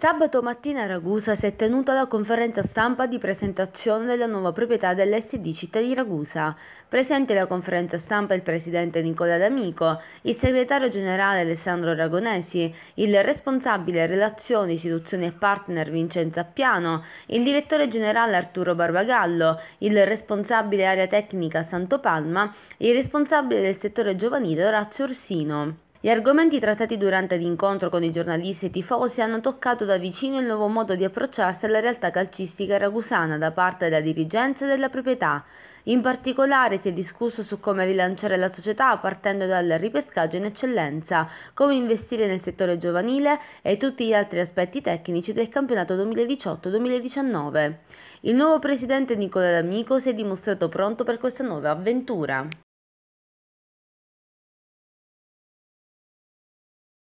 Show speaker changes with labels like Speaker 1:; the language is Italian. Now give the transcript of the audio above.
Speaker 1: Sabato mattina a Ragusa si è tenuta la conferenza stampa di presentazione della nuova proprietà dell'SD Città di Ragusa. Presente alla conferenza stampa il presidente Nicola D'Amico, il segretario generale Alessandro Ragonesi, il responsabile relazioni, istituzioni e partner Vincenzo Appiano, il direttore generale Arturo Barbagallo, il responsabile area tecnica Santo Palma e il responsabile del settore giovanile Orazio Orsino. Gli argomenti trattati durante l'incontro con i giornalisti e tifosi hanno toccato da vicino il nuovo modo di approcciarsi alla realtà calcistica ragusana da parte della dirigenza e della proprietà. In particolare si è discusso su come rilanciare la società partendo dal ripescaggio in eccellenza, come investire nel settore giovanile e tutti gli altri aspetti tecnici del campionato 2018-2019. Il nuovo presidente Nicola D'Amico si è dimostrato pronto per questa nuova avventura.